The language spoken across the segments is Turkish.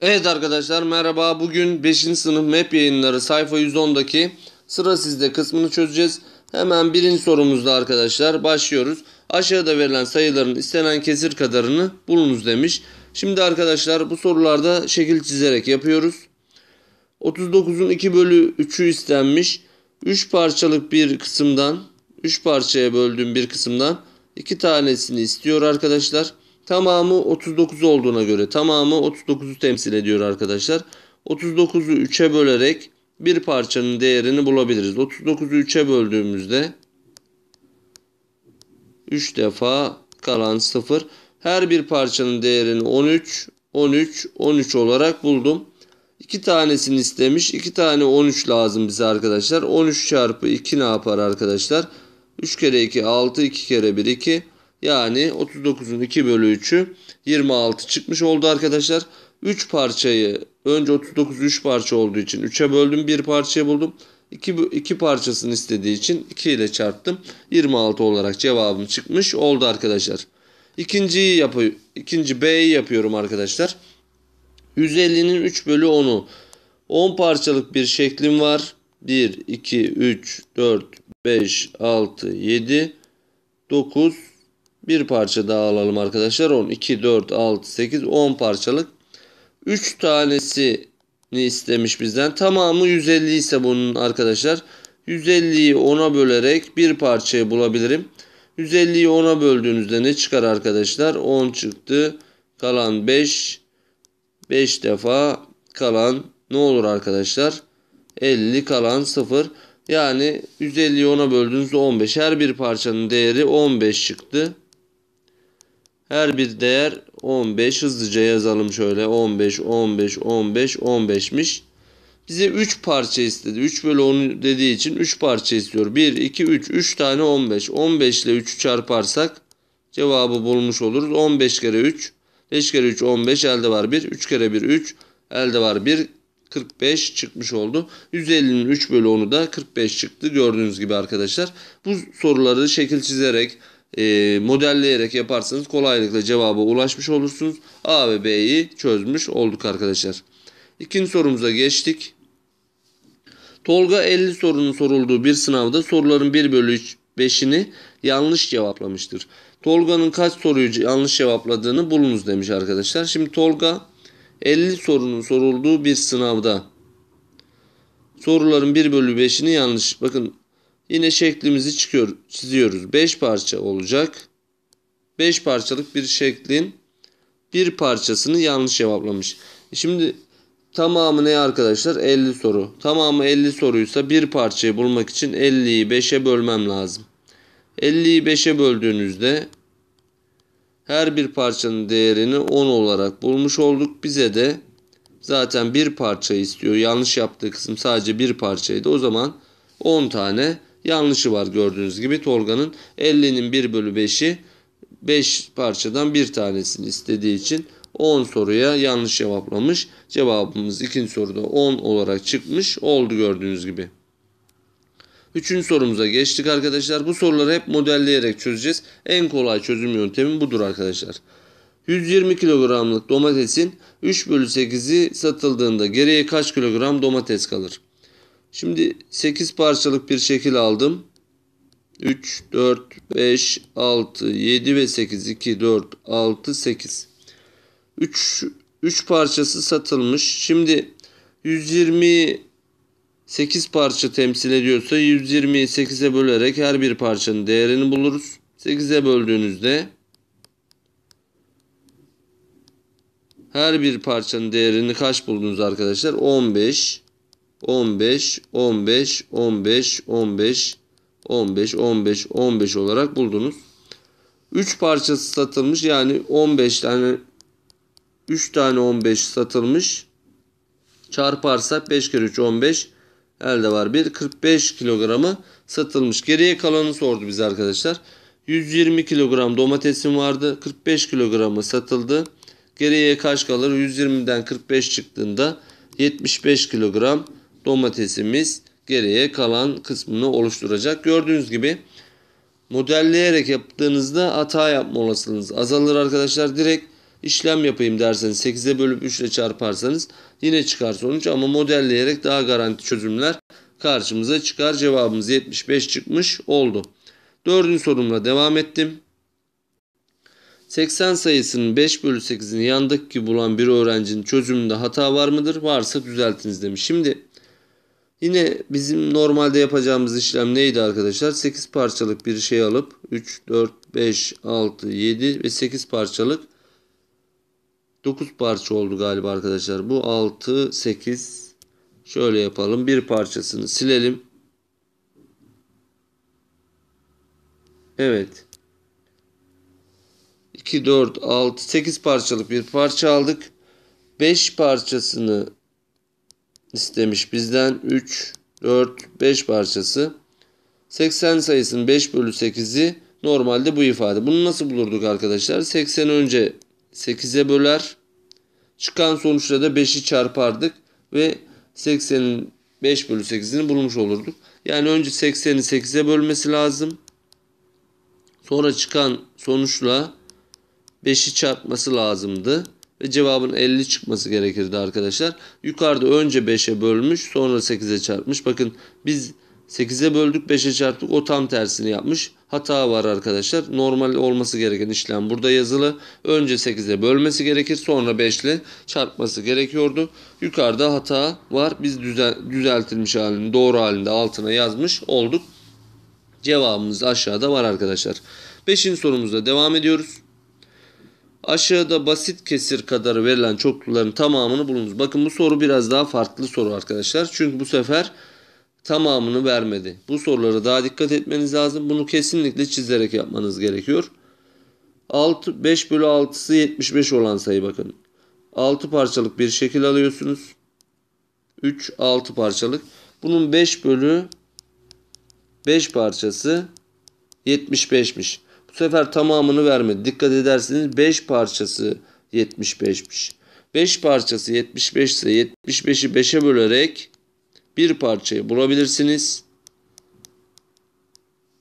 Evet arkadaşlar merhaba. Bugün 5. sınıf MEP yayınları sayfa 110'daki sıra sizde kısmını çözeceğiz. Hemen birinci sorumuzda arkadaşlar başlıyoruz. Aşağıda verilen sayıların istenen kesir kadarını bulunuz demiş. Şimdi arkadaşlar bu sorularda şekil çizerek yapıyoruz. 39'un 2 bölü 3'ü istenmiş. 3 parçalık bir kısımdan 3 parçaya böldüğüm bir kısımdan 2 tanesini istiyor arkadaşlar. Arkadaşlar. Tamamı 39 olduğuna göre tamamı 39'u temsil ediyor arkadaşlar. 39'u 3'e bölerek bir parçanın değerini bulabiliriz. 39'u 3'e böldüğümüzde 3 defa kalan 0. Her bir parçanın değerini 13, 13, 13 olarak buldum. 2 tanesini istemiş. 2 tane 13 lazım bize arkadaşlar. 13 çarpı 2 ne yapar arkadaşlar? 3 kere 2 6, 2 kere 1 2. Yani 39'un 2 bölü 3'ü 26 çıkmış oldu arkadaşlar. 3 parçayı önce 39 3 parça olduğu için 3'e böldüm bir parçayı buldum. 2, 2 parçasını istediği için 2 ile çarptım. 26 olarak cevabım çıkmış oldu arkadaşlar. İkinciyi yapıyor, ikinci B'yi yapıyorum arkadaşlar. 150'nin 3 bölü 10'u. 10 parçalık bir şeklim var. 1, 2, 3, 4, 5, 6, 7, 9, bir parça daha alalım arkadaşlar. 10, 2, 4, 6, 8, 10 parçalık. 3 tanesini istemiş bizden. Tamamı 150 ise bunun arkadaşlar. 150'yi 10'a bölerek bir parçayı bulabilirim. 150'yi 10'a böldüğünüzde ne çıkar arkadaşlar? 10 çıktı. Kalan 5. 5 defa kalan ne olur arkadaşlar? 50 kalan 0. Yani 150'yi 10'a böldüğünüzde 15. Her bir parçanın değeri 15 çıktı. Her bir değer 15. Hızlıca yazalım şöyle. 15, 15, 15, 15 15'miş. Bize 3 parça istedi. 3 bölü 10 dediği için 3 parça istiyor. 1, 2, 3. 3 tane 15. 15 ile 3'ü çarparsak cevabı bulmuş oluruz. 15 kere 3. 5 kere 3 15 elde var 1. 3 kere 1 3 elde var 1. 45 çıkmış oldu. 150'nin 3 bölü 10'u da 45 çıktı. Gördüğünüz gibi arkadaşlar. Bu soruları şekil çizerek e, modelleyerek yaparsanız kolaylıkla cevaba ulaşmış olursunuz. A ve B'yi çözmüş olduk arkadaşlar. İkinci sorumuza geçtik. Tolga 50 sorunun sorulduğu bir sınavda soruların 1 bölü 5'ini yanlış cevaplamıştır. Tolga'nın kaç soruyu yanlış cevapladığını bulunuz demiş arkadaşlar. Şimdi Tolga 50 sorunun sorulduğu bir sınavda soruların 1 bölü 5'ini yanlış. Bakın Yine şeklimizi çıkıyor, çiziyoruz. 5 parça olacak. 5 parçalık bir şeklin bir parçasını yanlış cevaplamış. Şimdi tamamı ne arkadaşlar? 50 soru. Tamamı 50 soruysa bir parçayı bulmak için 50'yi 5'e bölmem lazım. 50'yi 5'e böldüğünüzde her bir parçanın değerini 10 olarak bulmuş olduk. Bize de zaten bir parça istiyor. Yanlış yaptığı kısım sadece bir parçaydı. O zaman 10 tane yanlışı var gördüğünüz gibi. Tolga'nın 50'nin 1 bölü 5'i 5 parçadan bir tanesini istediği için 10 soruya yanlış cevaplamış. Cevabımız ikinci soruda 10 olarak çıkmış oldu gördüğünüz gibi. Üçüncü sorumuza geçtik arkadaşlar. Bu soruları hep modelleyerek çözeceğiz. En kolay çözüm yöntemi budur arkadaşlar. 120 kilogramlık domatesin 3 bölü 8'i satıldığında geriye kaç kilogram domates kalır? Şimdi 8 parçalık bir şekil aldım. 3, 4, 5, 6, 7 ve 8, 2, 4, 6, 8. 3, 3 parçası satılmış. Şimdi 128 parça temsil ediyorsa 120'yi 8'e bölerek her bir parçanın değerini buluruz. 8'e böldüğünüzde her bir parçanın değerini kaç buldunuz arkadaşlar? 15. 15, 15, 15, 15, 15, 15, 15 olarak buldunuz. 3 parçası satılmış yani 15 tane 3 tane 15 satılmış. Çarparsak 5 kere 3 15 elde var. 1 45 kilogramı satılmış. Geriye kalanı sordu bize arkadaşlar. 120 kilogram domatesim vardı. 45 kilogramı satıldı. Geriye kaç kalır? 120'den 45 çıktığında 75 kilogram domatesimiz geriye kalan kısmını oluşturacak. Gördüğünüz gibi modelleyerek yaptığınızda hata yapma olasılığınız azalır arkadaşlar. Direkt işlem yapayım derseniz 8'e bölüp 3 ile çarparsanız yine çıkar sonuç ama modelleyerek daha garanti çözümler karşımıza çıkar. Cevabımız 75 çıkmış oldu. Dördüncü sorumla devam ettim. 80 sayısının 5 bölü 8'ini yandık ki bulan bir öğrencinin çözümünde hata var mıdır? Varsa düzeltiniz demiş. Şimdi Yine bizim normalde yapacağımız işlem neydi arkadaşlar? 8 parçalık bir şey alıp 3, 4, 5, 6, 7 ve 8 parçalık 9 parça oldu galiba arkadaşlar. Bu 6, 8 şöyle yapalım. Bir parçasını silelim. Evet. 2, 4, 6, 8 parçalık bir parça aldık. 5 parçasını istemiş bizden 3, 4, 5 parçası. 80 sayısının 5 bölü 8'i normalde bu ifade. Bunu nasıl bulurduk arkadaşlar? 80 önce 8'e böler. Çıkan sonuçla da 5'i çarpardık ve 80'in 5 bölü 8'ini bulmuş olurduk. Yani önce 80'i 8'e bölmesi lazım. Sonra çıkan sonuçla 5'i çarpması lazımdı ve cevabın 50 çıkması gerekirdi arkadaşlar. Yukarıda önce 5'e bölmüş sonra 8'e çarpmış. Bakın biz 8'e böldük 5'e çarptık o tam tersini yapmış. Hata var arkadaşlar. Normal olması gereken işlem burada yazılı. Önce 8'e bölmesi gerekir sonra 5 ile çarpması gerekiyordu. Yukarıda hata var. Biz düzeltilmiş halini doğru halinde altına yazmış olduk. Cevabımız aşağıda var arkadaşlar. 5. sorumuzda devam ediyoruz. Aşağıda basit kesir kadar verilen çoklukların tamamını bulunuz. Bakın bu soru biraz daha farklı soru arkadaşlar. Çünkü bu sefer tamamını vermedi. Bu sorulara daha dikkat etmeniz lazım. Bunu kesinlikle çizerek yapmanız gerekiyor. 6, 5 bölü 6'sı 75 olan sayı bakın. 6 parçalık bir şekil alıyorsunuz. 3, 6 parçalık. Bunun 5 bölü 5 parçası 75'miş. Bu sefer tamamını vermedi. Dikkat ederseniz 5 parçası 75'miş. 5 parçası 75 ise 75'i 5'e bölerek bir parçayı bulabilirsiniz.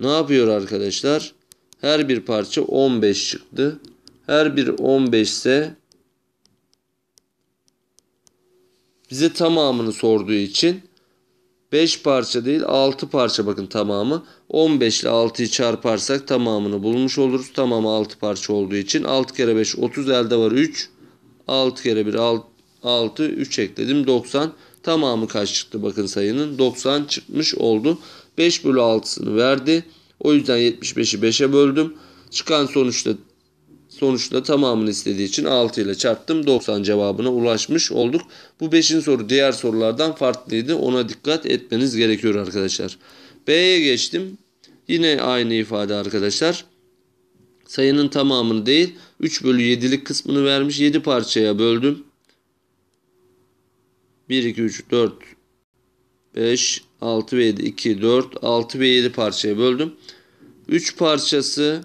Ne yapıyor arkadaşlar? Her bir parça 15 çıktı. Her bir 15 ise bize tamamını sorduğu için 5 parça değil 6 parça bakın tamamı. 15 ile 6'yı çarparsak tamamını bulmuş oluruz. Tamamı 6 parça olduğu için 6 kere 5 30 elde var 3. 6 kere 1 6 3 ekledim 90. Tamamı kaç çıktı bakın sayının 90 çıkmış oldu. 5 bölü 6'sını verdi. O yüzden 75'i 5'e böldüm. Çıkan sonuçta Sonuçta tamamını istediği için 6 ile çarptım. 90 cevabına ulaşmış olduk. Bu 5. soru diğer sorulardan farklıydı. Ona dikkat etmeniz gerekiyor arkadaşlar. B'ye geçtim. Yine aynı ifade arkadaşlar. Sayının tamamını değil 3 bölü 7'lik kısmını vermiş. 7 parçaya böldüm. 1, 2, 3, 4, 5, 6 ve 7, 2, 4, 6 ve 7 parçaya böldüm. 3 parçası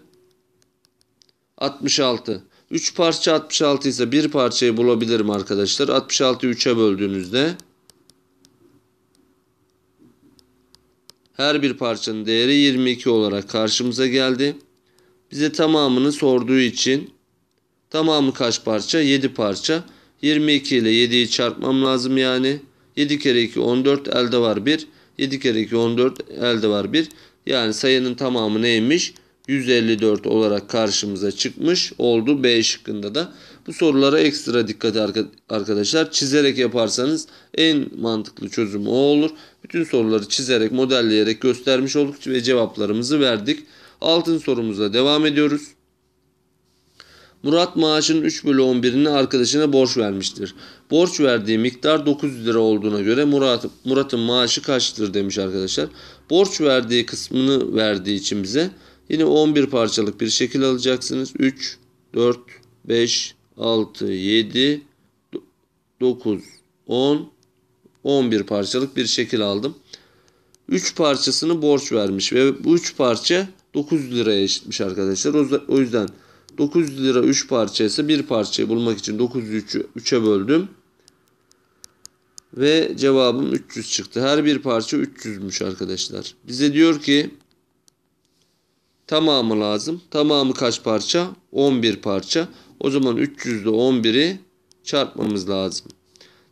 66. 3 parça 66 ise bir parçayı bulabilirim arkadaşlar. 66'yı 3'e böldüğünüzde her bir parçanın değeri 22 olarak karşımıza geldi. Bize tamamını sorduğu için tamamı kaç parça? 7 parça. 22 ile 7'yi çarpmam lazım yani. 7 kere 2 14 elde var 1. 7 kere 2 14 elde var 1. Yani sayının tamamı neymiş? 154 olarak karşımıza çıkmış oldu. B şıkkında da bu sorulara ekstra dikkat arkadaşlar. Çizerek yaparsanız en mantıklı çözüm o olur. Bütün soruları çizerek, modelleyerek göstermiş olduk ve cevaplarımızı verdik. Altın sorumuza devam ediyoruz. Murat maaşın 3 bölü 11'ini arkadaşına borç vermiştir. Borç verdiği miktar 900 lira olduğuna göre Murat, Murat'ın maaşı kaçtır demiş arkadaşlar. Borç verdiği kısmını verdiği için bize Yine 11 parçalık bir şekil alacaksınız. 3, 4, 5, 6, 7, 9, 10, 11 parçalık bir şekil aldım. 3 parçasını borç vermiş ve bu 3 parça 900 liraya eşitmiş arkadaşlar. O yüzden 900 lira 3 parça ise bir parçayı bulmak için 900'ü 3'e böldüm. Ve cevabım 300 çıktı. Her bir parça 300'müş arkadaşlar. Bize diyor ki Tamamı lazım. Tamamı kaç parça? 11 parça. O zaman 300'de 11'i çarpmamız lazım.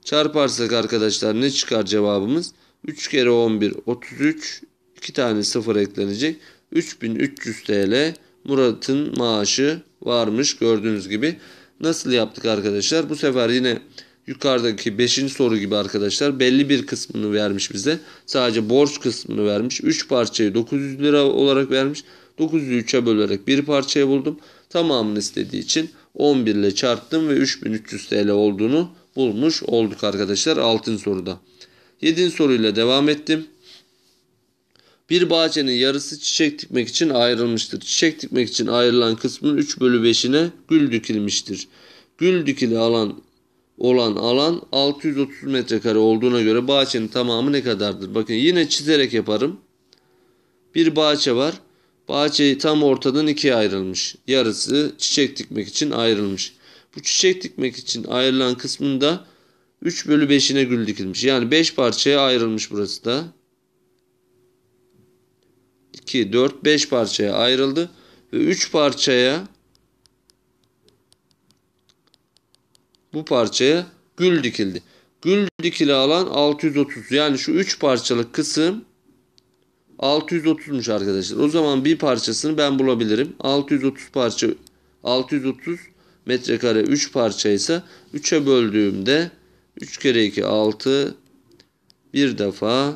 Çarparsak arkadaşlar ne çıkar cevabımız? 3 kere 11 33. 2 tane sıfır eklenecek. 3300 TL Murat'ın maaşı varmış gördüğünüz gibi. Nasıl yaptık arkadaşlar? Bu sefer yine yukarıdaki 5. soru gibi arkadaşlar belli bir kısmını vermiş bize. Sadece borç kısmını vermiş. 3 parçayı 900 lira olarak vermiş. 9'u 3'e bölerek bir parçaya buldum. Tamamını istediği için 11 ile çarptım ve 3300 TL olduğunu bulmuş olduk arkadaşlar 6. soruda. 7. soruyla devam ettim. Bir bahçenin yarısı çiçek dikmek için ayrılmıştır. Çiçek dikmek için ayrılan kısmın 3 bölü 5'ine gül dikilmiştir. Gül dikili alan olan alan 630 metrekare olduğuna göre bahçenin tamamı ne kadardır? Bakın yine çizerek yaparım. Bir bahçe var. Bahçe tam ortadan ikiye ayrılmış. Yarısı çiçek dikmek için ayrılmış. Bu çiçek dikmek için ayrılan kısmında 3 bölü 5'ine gül dikilmiş. Yani 5 parçaya ayrılmış burası da. 2, 4, 5 parçaya ayrıldı. Ve 3 parçaya bu parçaya gül dikildi. Gül dikili alan 630. Yani şu 3 parçalık kısım 630'muş arkadaşlar. O zaman bir parçasını ben bulabilirim. 630 parça 630 metrekare 3 parçaysa, ise 3'e böldüğümde 3 kere 2 6 bir defa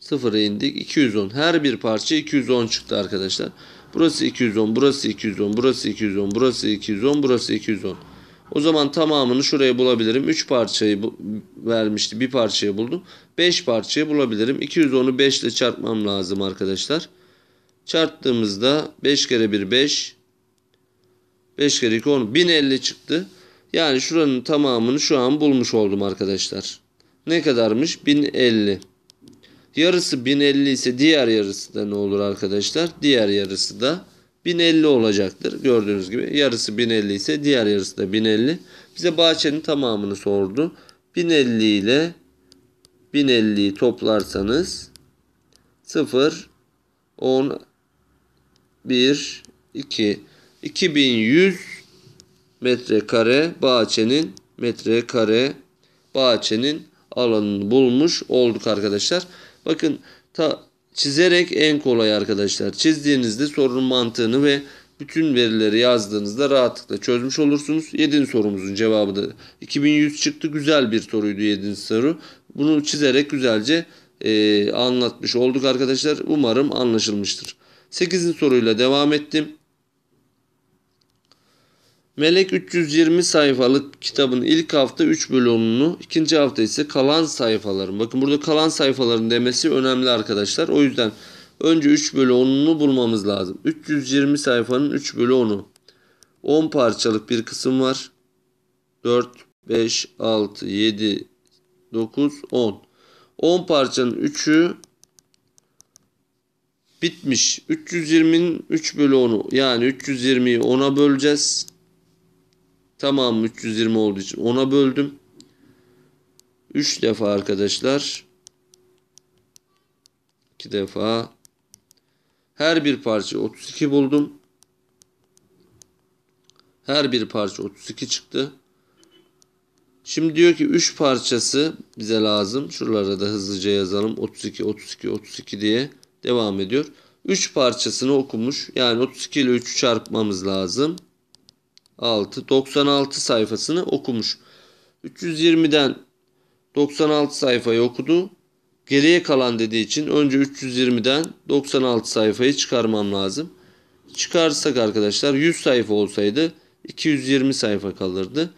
0'a indik 210. Her bir parça 210 çıktı arkadaşlar. Burası 210, burası 210, burası 210, burası 210, burası 210. Burası 210. O zaman tamamını şuraya bulabilirim. 3 parçayı bu, vermişti. Bir parçayı buldum. 5 parçayı bulabilirim. 210'u 5 ile çarpmam lazım arkadaşlar. Çarptığımızda 5 kere 1 5. 5 kere 2 10. 1050 çıktı. Yani şuranın tamamını şu an bulmuş oldum arkadaşlar. Ne kadarmış? 1050. Yarısı 1050 ise diğer yarısı da ne olur arkadaşlar? Diğer yarısı da 1050 olacaktır. Gördüğünüz gibi yarısı 1050 ise diğer yarısı da 1050. Bize bahçenin tamamını sordu. 1050 ile 1050'yi toplarsanız 0, 10, 1, 2, 2100 metrekare bahçenin metrekare bahçenin alanını bulmuş olduk arkadaşlar. Bakın ta Çizerek en kolay arkadaşlar. Çizdiğinizde sorunun mantığını ve bütün verileri yazdığınızda rahatlıkla çözmüş olursunuz. 7. sorumuzun cevabı da 2100 çıktı. Güzel bir soruydu 7. soru. Bunu çizerek güzelce e, anlatmış olduk arkadaşlar. Umarım anlaşılmıştır. 8. soruyla devam ettim. Melek 320 sayfalık kitabın ilk hafta 3 bölümünü, ikinci hafta ise kalan sayfaların. Bakın burada kalan sayfaların demesi önemli arkadaşlar. O yüzden önce 3 bölü bulmamız lazım. 320 sayfanın 3 bölü 10'u. 10 parçalık bir kısım var. 4, 5, 6, 7, 9, 10. 10 parçanın 3'ü bitmiş. 320'nin 3 bölü 10'u yani 320'yi 10'a böleceğiz. Tamamı 320 olduğu için 10'a böldüm. 3 defa arkadaşlar. 2 defa. Her bir parça 32 buldum. Her bir parça 32 çıktı. Şimdi diyor ki 3 parçası bize lazım. Şuralara da hızlıca yazalım. 32, 32, 32 diye devam ediyor. 3 parçasını okumuş. Yani 32 ile 3'ü çarpmamız lazım. 6 96 sayfasını okumuş. 320'den 96 sayfayı okudu. Geriye kalan dediği için önce 320'den 96 sayfayı çıkarmam lazım. Çıkarsak arkadaşlar 100 sayfa olsaydı 220 sayfa kalırdı.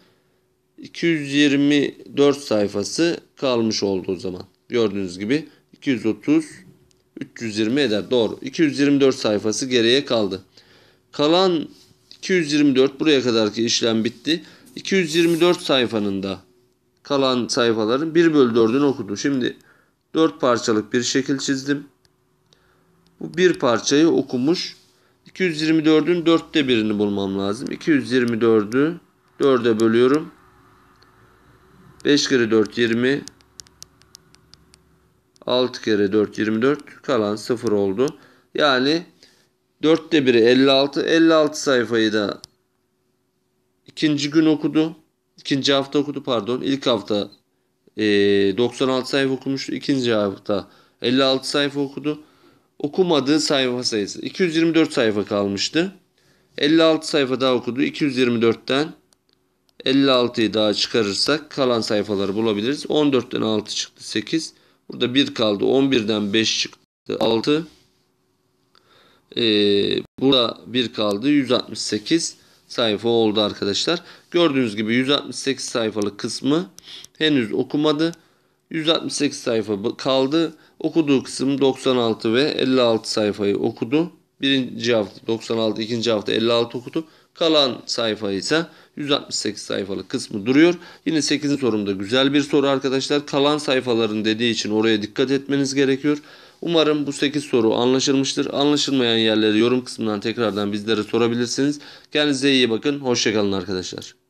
224 sayfası kalmış oldu o zaman. Gördüğünüz gibi 230 320 eder. Doğru. 224 sayfası geriye kaldı. Kalan 224 buraya kadarki işlem bitti. 224 sayfanın da kalan sayfaların 1 bölü 4'ünü okudu. Şimdi 4 parçalık bir şekil çizdim. Bu bir parçayı okumuş. 224'ün 4'te birini bulmam lazım. 224'ü 4'e bölüyorum. 5 kere 4 20 6 kere 4 24 kalan 0 oldu. Yani Dörtte biri 56. 56 sayfayı da ikinci gün okudu. İkinci hafta okudu pardon. İlk hafta e, 96 sayfa okumuştu. İkinci hafta 56 sayfa okudu. Okumadığı sayfa sayısı 224 sayfa kalmıştı. 56 sayfa daha okudu. 224'ten 56'yı daha çıkarırsak kalan sayfaları bulabiliriz. 14'ten 6 çıktı 8. Burada 1 kaldı. 11'den 5 çıktı 6 e, burada bir kaldı 168 sayfa oldu arkadaşlar. Gördüğünüz gibi 168 sayfalık kısmı henüz okumadı. 168 sayfa kaldı. Okuduğu kısım 96 ve 56 sayfayı okudu. Birinci hafta 96, ikinci hafta 56 okudu. Kalan sayfa ise 168 sayfalık kısmı duruyor. Yine 8. sorumda güzel bir soru arkadaşlar. Kalan sayfaların dediği için oraya dikkat etmeniz gerekiyor. Umarım bu 8 soru anlaşılmıştır. Anlaşılmayan yerleri yorum kısmından tekrardan bizlere sorabilirsiniz. Kendinize iyi bakın. Hoşçakalın arkadaşlar.